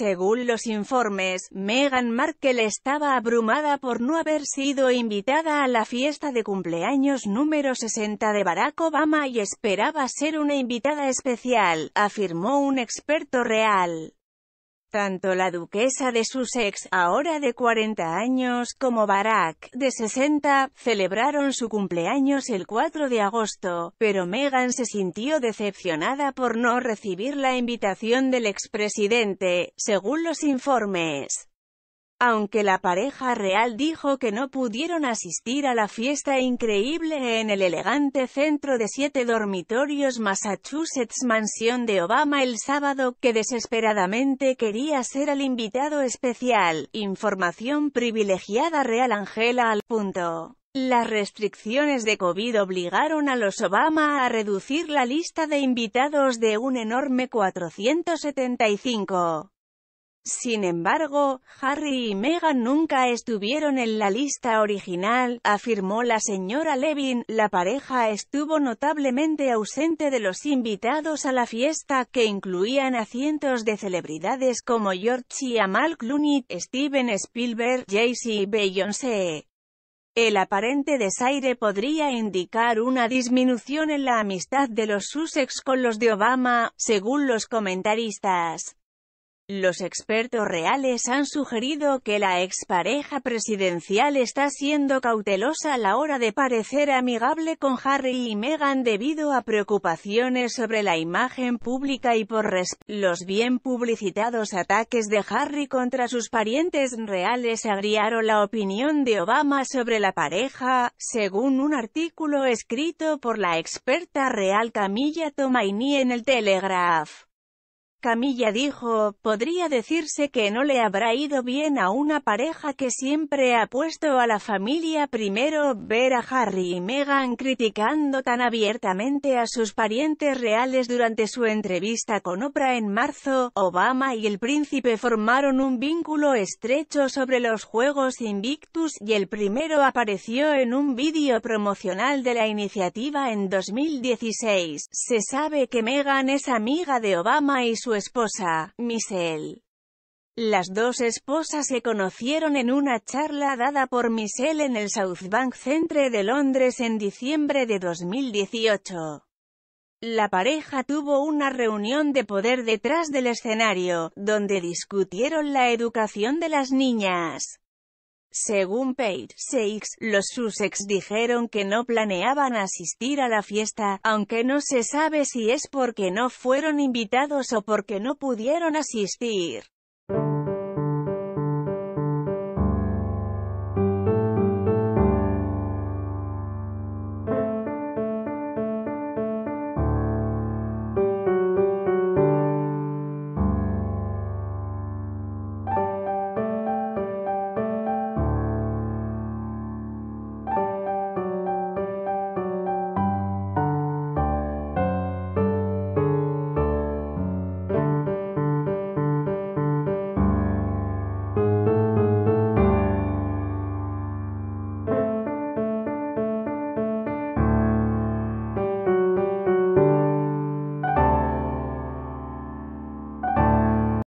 Según los informes, Meghan Markle estaba abrumada por no haber sido invitada a la fiesta de cumpleaños número 60 de Barack Obama y esperaba ser una invitada especial, afirmó un experto real. Tanto la duquesa de Sussex, ahora de 40 años, como Barack, de 60, celebraron su cumpleaños el 4 de agosto, pero Meghan se sintió decepcionada por no recibir la invitación del expresidente, según los informes. Aunque la pareja real dijo que no pudieron asistir a la fiesta increíble en el elegante centro de siete dormitorios Massachusetts Mansión de Obama el sábado, que desesperadamente quería ser el invitado especial, información privilegiada real Angela al punto. Las restricciones de COVID obligaron a los Obama a reducir la lista de invitados de un enorme 475. Sin embargo, Harry y Meghan nunca estuvieron en la lista original, afirmó la señora Levin. La pareja estuvo notablemente ausente de los invitados a la fiesta, que incluían a cientos de celebridades como George y Amal Clooney, Steven Spielberg, Jay-Z y Beyoncé. El aparente desaire podría indicar una disminución en la amistad de los Sussex con los de Obama, según los comentaristas. Los expertos reales han sugerido que la expareja presidencial está siendo cautelosa a la hora de parecer amigable con Harry y Meghan debido a preocupaciones sobre la imagen pública y por los bien publicitados ataques de Harry contra sus parientes reales agriaron la opinión de Obama sobre la pareja, según un artículo escrito por la experta real Camilla Tomaini en el Telegraph. Camilla dijo, podría decirse que no le habrá ido bien a una pareja que siempre ha puesto a la familia primero, ver a Harry y Meghan criticando tan abiertamente a sus parientes reales durante su entrevista con Oprah en marzo, Obama y el príncipe formaron un vínculo estrecho sobre los Juegos Invictus y el primero apareció en un vídeo promocional de la iniciativa en 2016. Se sabe que Meghan es amiga de Obama y su esposa, Michelle. Las dos esposas se conocieron en una charla dada por Michelle en el South Bank Centre de Londres en diciembre de 2018. La pareja tuvo una reunión de poder detrás del escenario, donde discutieron la educación de las niñas. Según Page Six, los Sussex dijeron que no planeaban asistir a la fiesta, aunque no se sabe si es porque no fueron invitados o porque no pudieron asistir.